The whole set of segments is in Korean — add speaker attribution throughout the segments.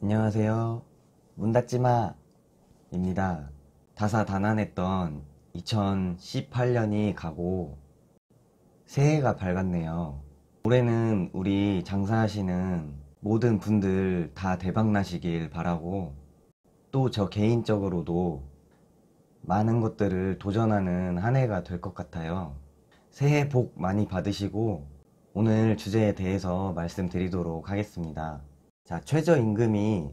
Speaker 1: 안녕하세요. 문 닫지마! 입니다. 다사다난했던 2018년이 가고 새해가 밝았네요. 올해는 우리 장사하시는 모든 분들 다 대박나시길 바라고 또 저 개인적으로도 많은 것들을 도전하는 한 해가 될 것 같아요. 새해 복 많이 받으시고 오늘 주제에 대해서 말씀드리도록 하겠습니다. 자, 최저임금이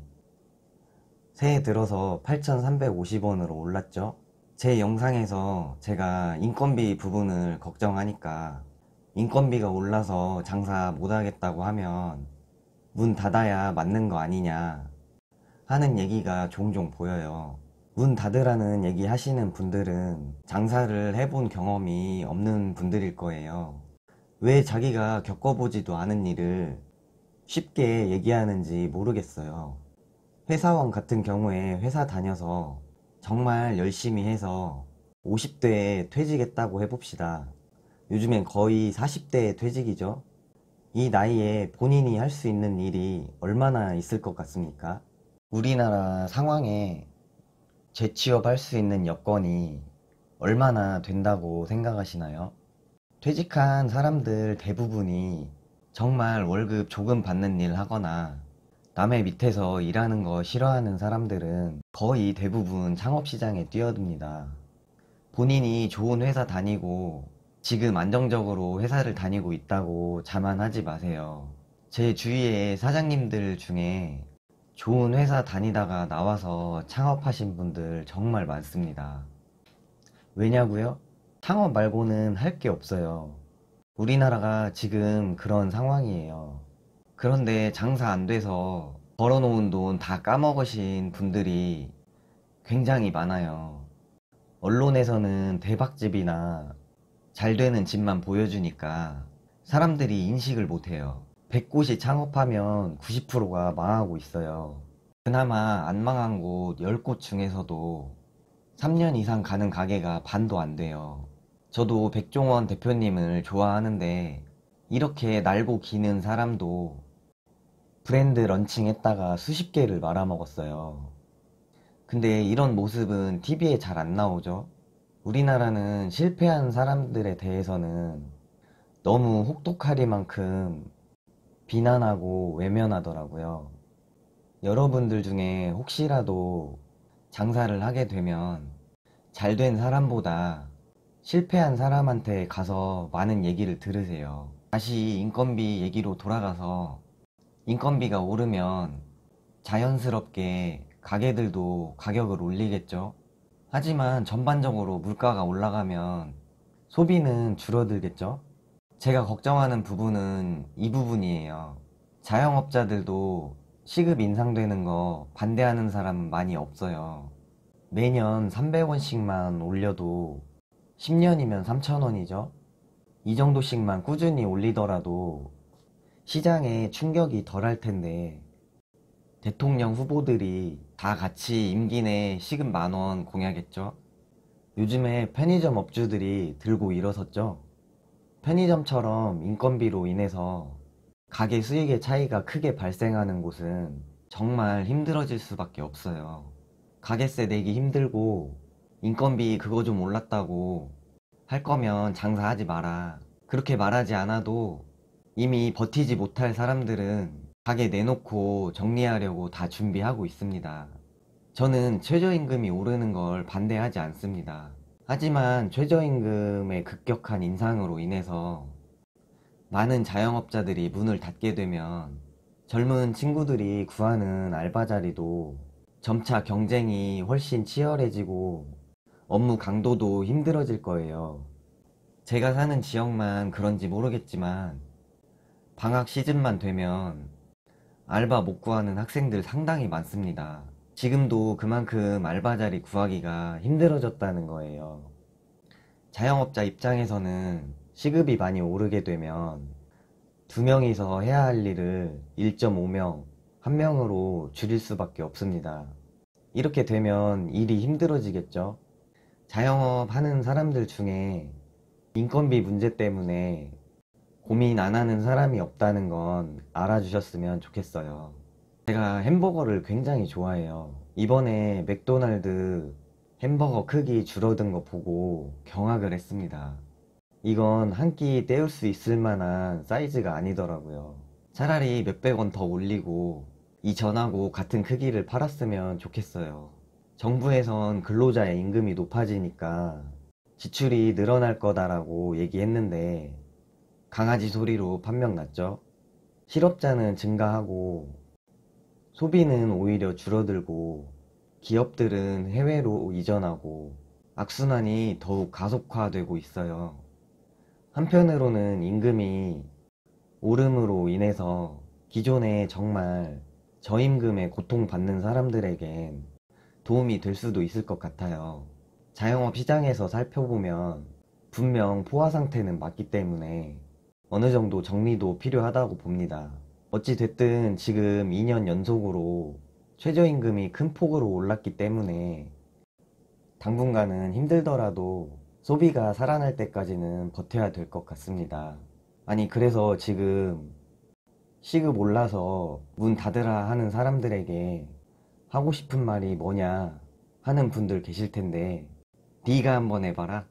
Speaker 1: 새해 들어서 8,350원으로 올랐죠. 제 영상에서 제가 인건비 부분을 걱정하니까 인건비가 올라서 장사 못하겠다고 하면 문 닫아야 맞는 거 아니냐 하는 얘기가 종종 보여요. 문 닫으라는 얘기 하시는 분들은 장사를 해본 경험이 없는 분들일 거예요. 왜 자기가 겪어보지도 않은 일을 쉽게 얘기하는지 모르겠어요. 회사원 같은 경우에 회사 다녀서 정말 열심히 해서 50대에 퇴직했다고 해봅시다. 요즘엔 거의 40대에 퇴직이죠. 이 나이에 본인이 할 수 있는 일이 얼마나 있을 것 같습니까? 우리나라 상황에 재취업할 수 있는 여건이 얼마나 된다고 생각하시나요? 퇴직한 사람들 대부분이 정말 월급 조금 받는 일 하거나 남의 밑에서 일하는 거 싫어하는 사람들은 거의 대부분 창업시장에 뛰어듭니다. 본인이 좋은 회사 다니고 지금 안정적으로 회사를 다니고 있다고 자만하지 마세요. 제 주위에 사장님들 중에 좋은 회사 다니다가 나와서 창업하신 분들 정말 많습니다. 왜냐고요? 창업 말고는 할 게 없어요. 우리나라가 지금 그런 상황이에요. 그런데 장사 안 돼서 벌어놓은 돈 다 까먹으신 분들이 굉장히 많아요. 언론에서는 대박집이나 잘 되는 집만 보여주니까 사람들이 인식을 못해요. 100곳이 창업하면 90%가 망하고 있어요. 그나마 안 망한 곳 10곳 중에서도 3년 이상 가는 가게가 반도 안 돼요. 저도 백종원 대표님을 좋아하는데 이렇게 날고 기는 사람도 브랜드 런칭했다가 수십 개를 말아먹었어요. 근데 이런 모습은 TV에 잘 안 나오죠. 우리나라는 실패한 사람들에 대해서는 너무 혹독하리만큼 비난하고 외면하더라고요. 여러분들 중에 혹시라도 장사를 하게 되면 잘 된 사람보다 실패한 사람한테 가서 많은 얘기를 들으세요. 다시 인건비 얘기로 돌아가서 인건비가 오르면 자연스럽게 가게들도 가격을 올리겠죠. 하지만 전반적으로 물가가 올라가면 소비는 줄어들겠죠. 제가 걱정하는 부분은 이 부분이에요. 자영업자들도 시급 인상되는 거 반대하는 사람은 많이 없어요. 매년 300원씩만 올려도 10년이면 3,000원이죠. 이 정도씩만 꾸준히 올리더라도 시장에 충격이 덜할 텐데 대통령 후보들이 다 같이 임기 내 시급 만원 공약했죠. 요즘에 편의점 업주들이 들고 일어섰죠. 편의점처럼 인건비로 인해서 가게 수익의 차이가 크게 발생하는 곳은 정말 힘들어질 수밖에 없어요. 가게세 내기 힘들고 인건비 그거 좀 올랐다고 할 거면 장사하지 마라. 그렇게 말하지 않아도 이미 버티지 못할 사람들은 가게 내놓고 정리하려고 다 준비하고 있습니다. 저는 최저임금이 오르는 걸 반대하지 않습니다. 하지만 최저임금의 급격한 인상으로 인해서 많은 자영업자들이 문을 닫게 되면 젊은 친구들이 구하는 알바 자리도 점차 경쟁이 훨씬 치열해지고 업무 강도도 힘들어질 거예요. 제가 사는 지역만 그런지 모르겠지만 방학 시즌만 되면 알바 못 구하는 학생들 상당히 많습니다. 지금도 그만큼 알바 자리 구하기가 힘들어졌다는 거예요. 자영업자 입장에서는 시급이 많이 오르게 되면 두 명이서 해야 할 일을 1.5명, 1명으로 줄일 수밖에 없습니다. 이렇게 되면 일이 힘들어지겠죠? 자영업 하는 사람들 중에 인건비 문제 때문에 고민 안 하는 사람이 없다는 건 알아주셨으면 좋겠어요. 제가 햄버거를 굉장히 좋아해요. 이번에 맥도날드 햄버거 크기 줄어든 거 보고 경악을 했습니다. 이건 한 끼 때울 수 있을 만한 사이즈가 아니더라고요. 차라리 몇백 원 더 올리고 이전하고 같은 크기를 팔았으면 좋겠어요. 정부에선 근로자의 임금이 높아지니까 지출이 늘어날 거다라고 얘기했는데 강아지 소리로 판명 났죠. 실업자는 증가하고 소비는 오히려 줄어들고 기업들은 해외로 이전하고 악순환이 더욱 가속화되고 있어요. 한편으로는 임금이 오름으로 인해서 기존에 정말 저임금에 고통받는 사람들에겐 도움이 될 수도 있을 것 같아요. 자영업 시장에서 살펴보면 분명 포화 상태는 맞기 때문에 어느 정도 정리도 필요하다고 봅니다. 어찌됐든 지금 2년 연속으로 최저임금이 큰 폭으로 올랐기 때문에 당분간은 힘들더라도 소비가 살아날 때까지는 버텨야 될 것 같습니다. 아니, 그래서 지금 시급 올라서 문 닫으라 하는 사람들에게 하고 싶은 말이 뭐냐 하는 분들 계실 텐데 네가 한번 해봐라